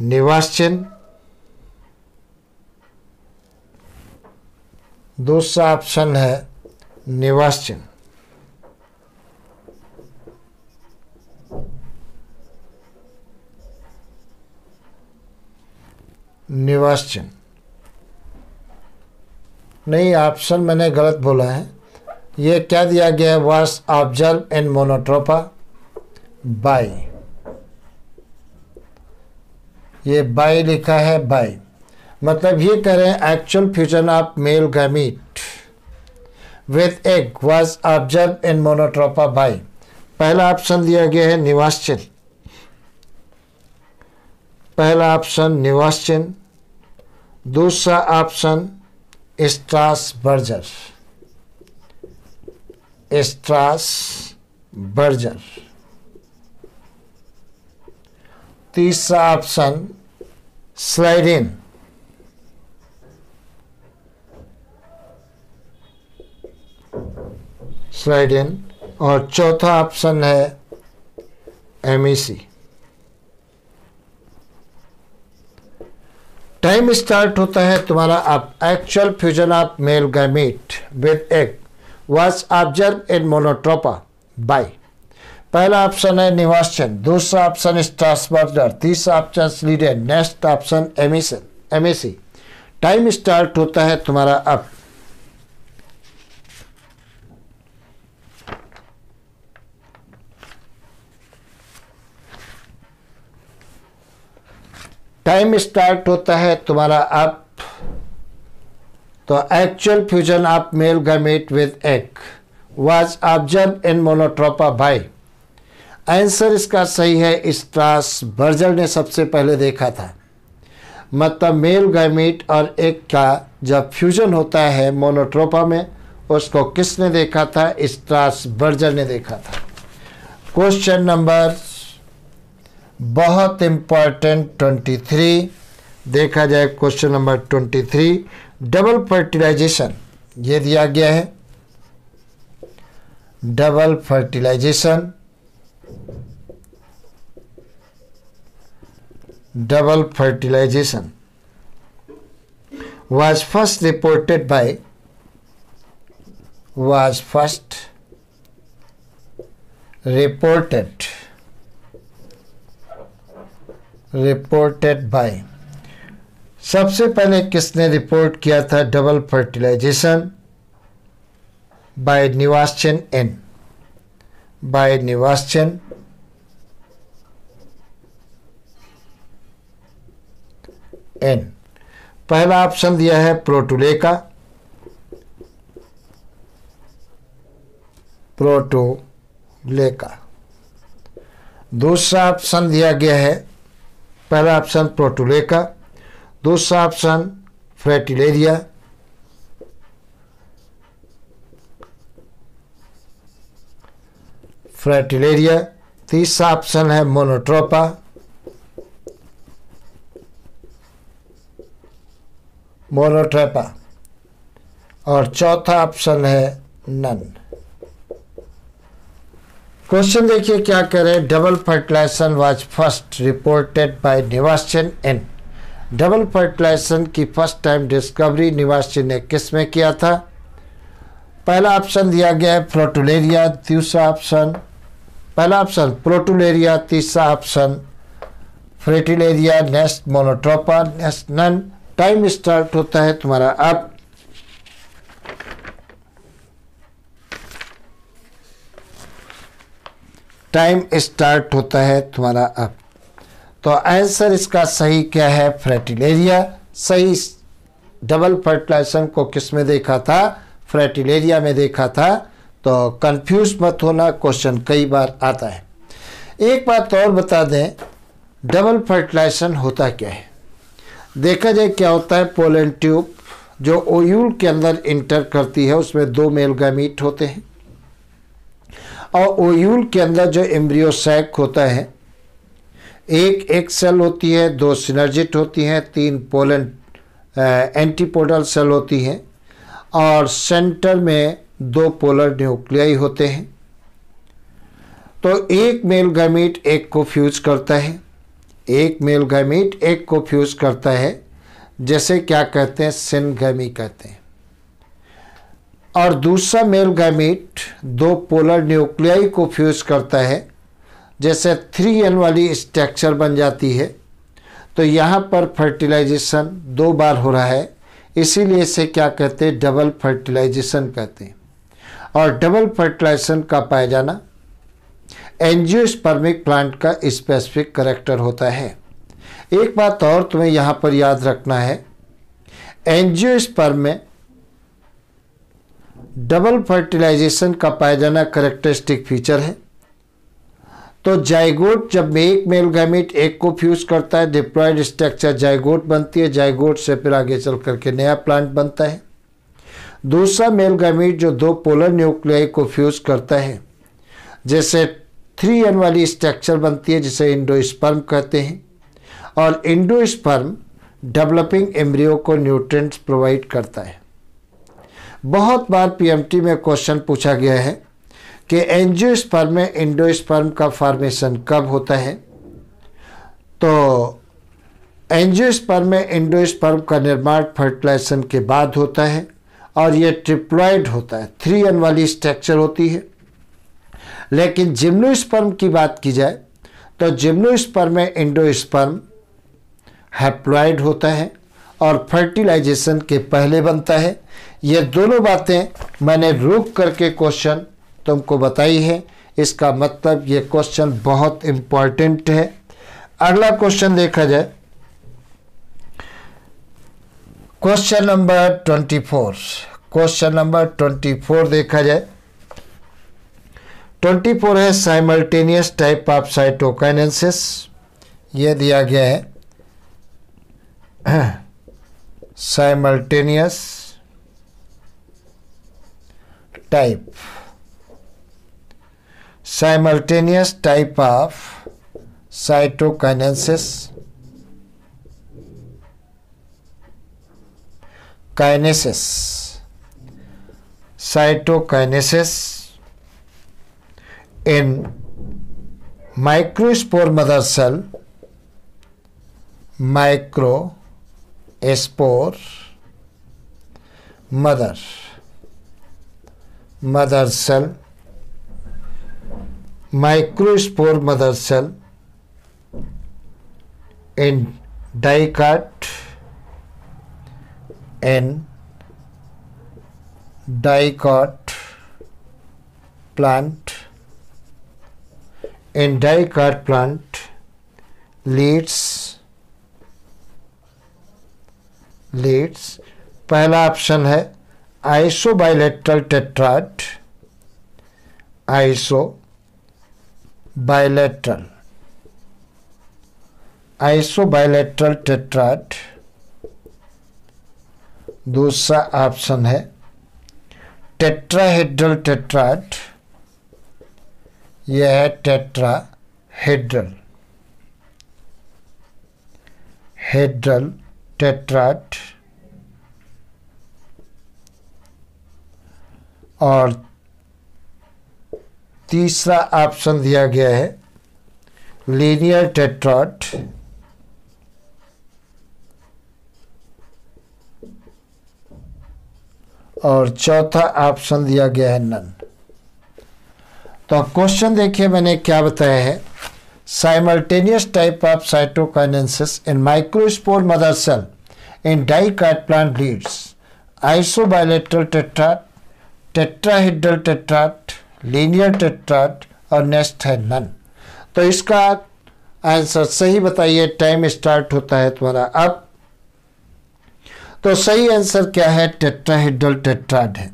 निवास चिन्ह दूसरा ऑप्शन है निवास चिन्ह निवास चिन्ह नहीं ऑप्शन मैंने गलत बोला है ये क्या दिया गया है was observe and Monotropa by ये बाई लिखा है बाई मतलब ये करें actual fusion of male gamete with egg was observe in Monotropa by पहला ऑप्शन दिया गया है निवासचिन पहला ऑप्शन निवासचिन दूसरा option Strasburger Strasburger तीसरा ऑप्शन स्लाइडिन स्लाइड इन और चौथा ऑप्शन है एम टाइम स्टार्ट होता है तुम्हारा आप actual fusion of male gamete with egg was observe in Monotropa by पहला ऑप्शन है निवासचन दूसरा ऑप्शन स्ट्रासबर्गर तीसरा ऑप्शन स्लीडन नेक्स्ट ऑप्शन एमिसन एमएसी टाइम स्टार्ट होता है तुम्हारा अब टाइम स्टार्ट होता है तुम्हारा अप तो actual fusion of male gamete with egg was observe in Monotropa भाई आंसर इसका सही है स्ट्रास बर्जर ने सबसे पहले देखा था मतलब मेल गैमेट और एक का जब फ्यूजन होता है मोनोट्रोपा में उसको किसने देखा था स्ट्रास बर्जर ने देखा था क्वेश्चन नंबर बहुत इम्पॉर्टेंट 23 देखा जाए क्वेश्चन नंबर 23 डबल फर्टिलाइजेशन ये दिया गया है double fertilization double fertilization was first reported by was first reported reported by सबसे पहले किसने रिपोर्ट किया था double fertilization by Nawaschin in by Nawaschin in पहला ऑप्शन दिया है का प्रोटोले का दूसरा ऑप्शन दिया गया है पहला ऑप्शन प्रोटोलेका दूसरा ऑप्शन फ्रेटिलेरिया फ्रेटिलेरिया तीसरा ऑप्शन है मोनोट्रोपा मोनोट्रोपा और चौथा ऑप्शन है नन क्वेश्चन देखिए क्या करें double fertilization was first reported by Nawaschin in double fertilization की फर्स्ट टाइम डिस्कवरी निवास्चन ने किस में किया था पहला ऑप्शन दिया गया है प्रोटुलेरिया दूसरा ऑप्शन पहला ऑप्शन प्रोटुलेरिया तीसरा option Fritillaria next Monotropa next none time start होता है तुम्हारा अब टाइम स्टार्ट होता है तुम्हारा अब तो आंसर इसका सही क्या है फ्रेटिलेरिया सही डबल फर्टिलाइजेशन को किस में देखा था फ्रेटिलेरिया में देखा था तो कंफ्यूज मत होना क्वेश्चन कई बार आता है एक बात और बता दें डबल फर्टिलाइजेशन होता क्या है देखा जाए क्या होता है पोलन ट्यूब जो ओयूल के अंदर इंटर करती है उसमें दो मेल गमीट होते हैं और ओयूल के अंदर जो एम्ब्रियोसैक होता है एक एक सेल होती है दो सिनर्जिट होती हैं तीन पोलन एंटीपोडल सेल होती हैं और सेंटर में दो पोलर न्यूक्लियाई होते हैं तो एक मेल गैमीट एक को फ्यूज करता है एक मेल गैमीट एक को फ्यूज करता है जैसे क्या कहते हैं सिनगमी कहते हैं और दूसरा मेल गैमेट दो पोलर न्यूक्लियाई को फ्यूज करता है जैसे थ्री एन वाली स्ट्रक्चर बन जाती है तो यहाँ पर फर्टिलाइजेशन दो बार हो रहा है इसीलिए इसे क्या कहते हैं डबल फर्टिलाइजेशन कहते हैं और डबल फर्टिलाइजेशन का पाया जाना एनजियोस्पर्मिक प्लांट का स्पेसिफिक करेक्टर होता है एक बात और तुम्हें यहाँ पर याद रखना है एनजियोस्पर्म में डबल फर्टिलाइजेशन का पाया जाना करेक्टरिस्टिक फीचर है तो जाइगोट जब एक मेल गैमिट एक को फ्यूज करता है डिप्लॉयड स्ट्रक्चर जाइगोट बनती है जाइगोट से फिर आगे चल करके नया प्लांट बनता है दूसरा मेल गैमिट जो दो पोलर न्यूक्लियाई को फ्यूज करता है जैसे थ्री एन वाली स्ट्रक्चर बनती है जिसे इंडोस्पर्म कहते हैं और इंडोस्पर्म डेवलपिंग एम्ब्रियो को न्यूट्रेंट्स प्रोवाइड करता है बहुत बार पीएमटी में क्वेश्चन पूछा गया है कि एंजियोस्पर्म में इंडोस्पर्म का फॉर्मेशन कब होता है तो एंजियोस्पर्म में स्पर्म का निर्माण फर्टिलाइजेशन के बाद होता है और ये ट्रिप्लॉइड होता है थ्री एन वाली स्ट्रक्चर होती है लेकिन जिम्नोस्पर्म की बात की जाए तो जिम्नोस्पर्म में इंडोस्पर्म हैप्लॉइड होता है और फर्टिलाइजेशन के पहले बनता है ये दोनों बातें मैंने रोक करके क्वेश्चन तुमको बताई है इसका मतलब ये क्वेश्चन बहुत इम्पॉर्टेंट है अगला क्वेश्चन देखा जाए question number twenty four question number twenty four देखा जाए ट्वेंटी फोर है साइमल्टेनियस टाइप ऑफ साइटोकाइनेंसिस ये दिया गया है simultaneous type simultaneous type of cytokinesis kinesis cytokinesis in microspore mother cell micro spore mother mother cell microspore mother cell in dicot in dicot plant in dicot plant leads leads पहला ऑप्शन है isobilateral tetrad iso iso isobilateral tetrad दूसरा ऑप्शन है टेट्राहेड्रल टेट्राड यह है टेट्राहेड्रल हेड्रल टेट्राट और तीसरा ऑप्शन दिया गया है लीनियर टेट्रॉट और चौथा ऑप्शन दिया गया है नन तो क्वेश्चन देखिए मैंने क्या बताया है simultaneous type of cytokinesis in microspore mother cell in dicot plant leads. Isobilateral tetrad, tetrahedral tetrad, linear tetrad और नेक्स्ट है नन तो इसका आंसर सही बताइए टाइम स्टार्ट होता है तुम्हारा अब तो सही आंसर क्या है टेट्राहेड्रल टेट्राड है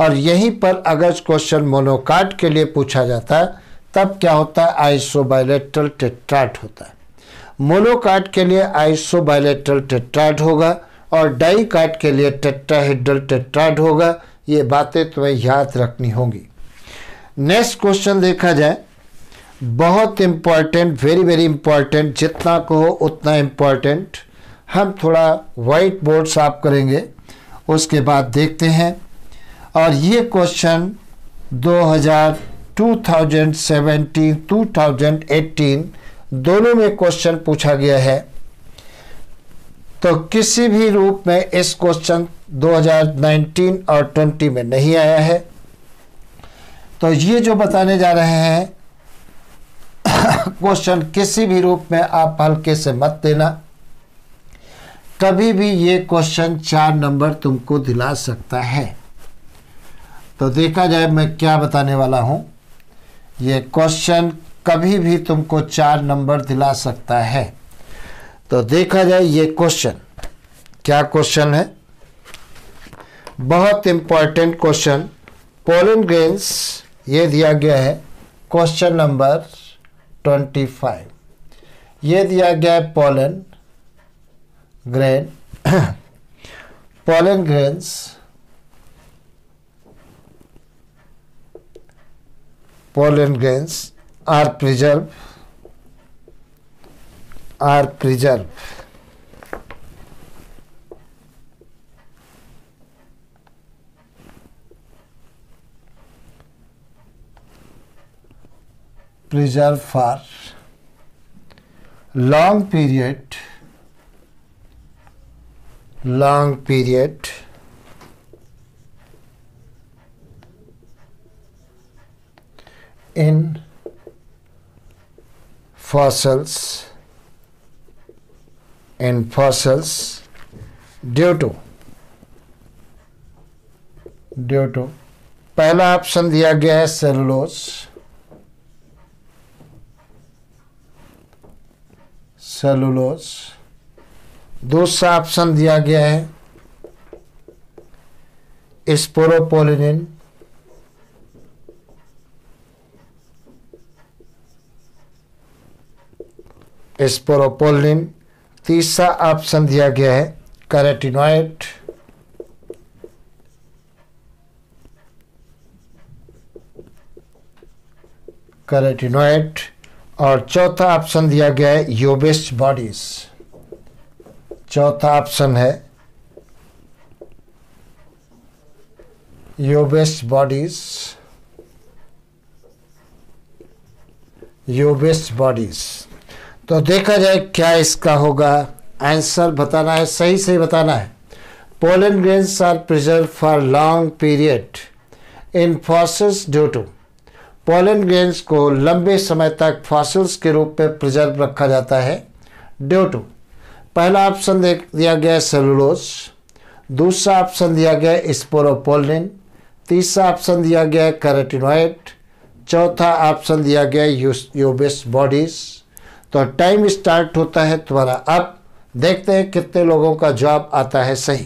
और यहीं पर अगर क्वेश्चन मोनोकाट के लिए पूछा जाता है तब क्या होता है आइसोबाइलेट्रल टेट्राट होता है मोलोकाट के लिए आइसोबाइलेट्रल टेट्राट होगा और कार्ट के लिए टेट्राहेड्रल टेट्राइड होगा ये बातें तुम्हें याद रखनी होगी नेक्स्ट क्वेश्चन देखा जाए बहुत इम्पॉर्टेंट वेरी वेरी इम्पॉर्टेंट जितना कहो उतना इम्पॉर्टेंट हम थोड़ा वाइट बोर्ड साफ करेंगे उसके बाद देखते हैं और ये क्वेश्चन 2017, 2018 दोनों में क्वेश्चन पूछा गया है तो किसी भी रूप में इस क्वेश्चन 2019 और 20 में नहीं आया है तो ये जो बताने जा रहे हैं क्वेश्चन किसी भी रूप में आप हल्के से मत देना कभी भी ये क्वेश्चन चार नंबर तुमको दिला सकता है तो देखा जाए मैं क्या बताने वाला हूं ये क्वेश्चन कभी भी तुमको चार नंबर दिला सकता है तो देखा जाए ये क्वेश्चन क्या क्वेश्चन है बहुत इंपॉर्टेंट क्वेश्चन पोलन ग्रेन्स ये दिया गया है क्वेश्चन नंबर ट्वेंटी फाइव ये दिया गया है pollen grain pollen grains pollen grains are preserved are preserved preserved for long period long period in fossils in fossils due to due to पहला ऑप्शन दिया गया है सेलुलोज सेलुलोज दूसरा ऑप्शन दिया गया है स्पोरोपोलिन स्पोरोपोलिन तीसरा ऑप्शन दिया गया है कैरेटिनोइड कैरेटिनोइड और चौथा ऑप्शन दिया गया है योबेस्ट बॉडीज चौथा ऑप्शन है योबेस्ट बॉडीज योबेस्ट बॉडीज़ तो देखा जाए क्या इसका होगा आंसर बताना है सही सही बताना है pollen grains are preserve for long period in fossils due to pollen grains को लंबे समय तक फॉसल्स के रूप में प्रिजर्व रखा जाता है ड्यू टू पहला ऑप्शन दिया गया सेलुलोज दूसरा ऑप्शन दिया गया स्पोरोपोलिन तीसरा ऑप्शन दिया गया कैरेटिनोइड चौथा ऑप्शन दिया गया यूबेस बॉडीज़ तो टाइम स्टार्ट होता है तुम्हारा अब देखते हैं कितने लोगों का जॉब आता है सही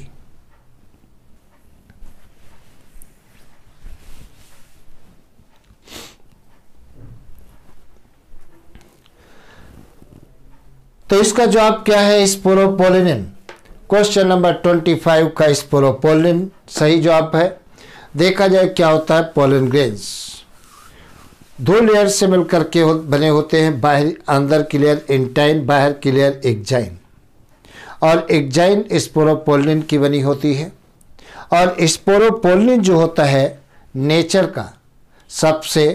तो इसका जवाब क्या है sporopollenin question number twenty five का स्पोरोपोलिन सही जवाब है देखा जाए क्या होता है पोलिन ग्रेन्स दो लेयर से मिलकर के हो, बने होते हैं बाहर अंदर की लेयर इंटाइन बाहर की लेयर एग्जाइन और एग्जाइन स्पोरोपोलिन की बनी होती है और स्पोरोपोलिन जो होता है नेचर का सबसे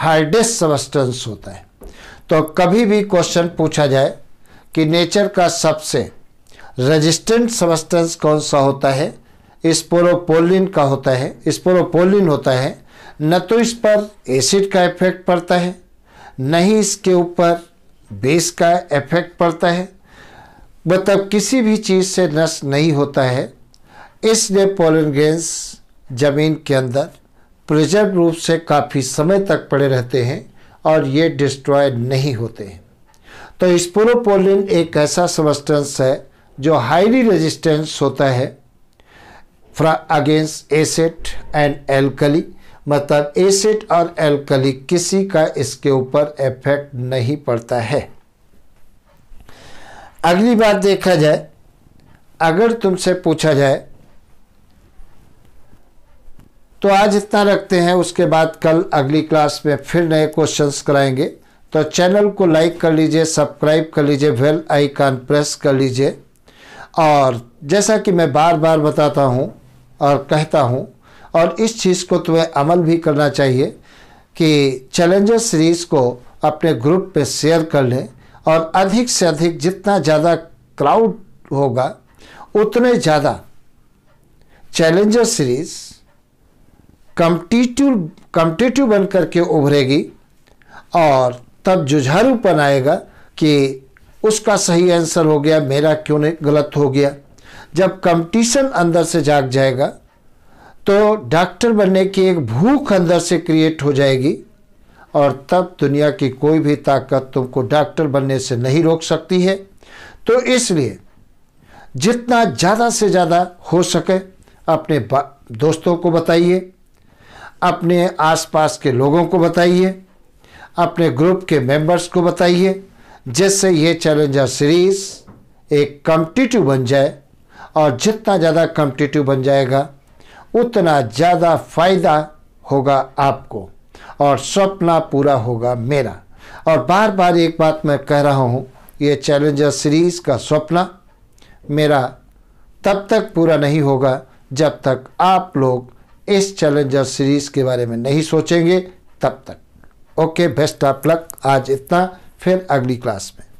हार्डेस्ट सबस्टेंस होता है तो कभी भी क्वेश्चन पूछा जाए कि नेचर का सबसे रेजिस्टेंट सबस्टेंस कौन सा होता है स्पोरोपोलिन का होता है स्पोरोपोलिन होता है न तो इस पर एसिड का इफेक्ट पड़ता है न ही इसके ऊपर बेस का इफेक्ट पड़ता है मतलब किसी भी चीज़ से नष्ट नहीं होता है इसलिए पोलन ज़मीन के अंदर प्रिजर्व रूप से काफ़ी समय तक पड़े रहते हैं और ये डिस्ट्रॉय नहीं होते हैं तो स्पोरोपोलिन एक ऐसा सबस्टेंस है जो हाईली रेजिस्टेंस होता है अगेंस्ट एसिड एंड एल्कली मतलब एसिड और एल्कली किसी का इसके ऊपर इफेक्ट नहीं पड़ता है अगली बात देखा जाए अगर तुमसे पूछा जाए तो आज इतना रखते हैं उसके बाद कल अगली क्लास में फिर नए क्वेश्चंस कराएंगे तो चैनल को लाइक कर लीजिए सब्सक्राइब कर लीजिए बेल आइकन प्रेस कर लीजिए और जैसा कि मैं बार बार बताता हूँ और कहता हूँ और इस चीज़ को तुम्हें अमल भी करना चाहिए कि चैलेंजर सीरीज़ को अपने ग्रुप पे शेयर कर लें और अधिक से अधिक जितना ज़्यादा क्राउड होगा उतने ज़्यादा चैलेंजर सीरीज़ कम्पटिटिव कम्पटिटिव बन करके उभरेगी और तब जुझारूपन आएगा कि उसका सही आंसर हो गया मेरा क्यों नहीं गलत हो गया जब कंपटीशन अंदर से जाग जाएगा तो डॉक्टर बनने की एक भूख अंदर से क्रिएट हो जाएगी और तब दुनिया की कोई भी ताकत तुमको डॉक्टर बनने से नहीं रोक सकती है तो इसलिए जितना ज़्यादा से ज़्यादा हो सके अपने दोस्तों को बताइए अपने आसपास के लोगों को बताइए अपने ग्रुप के मेंबर्स को बताइए जिससे ये चैलेंजर सीरीज़ एक कम्पटिटिव बन जाए और जितना ज़्यादा कम्पटिटिव बन जाएगा उतना ज़्यादा फायदा होगा आपको और सपना पूरा होगा मेरा और बार बार एक बात मैं कह रहा हूँ ये चैलेंजर सीरीज़ का सपना मेरा तब तक पूरा नहीं होगा जब तक आप लोग इस चैलेंजर सीरीज़ के बारे में नहीं सोचेंगे तब तक ओके बेस्ट ऑफ लक आज इतना फिर अगली क्लास में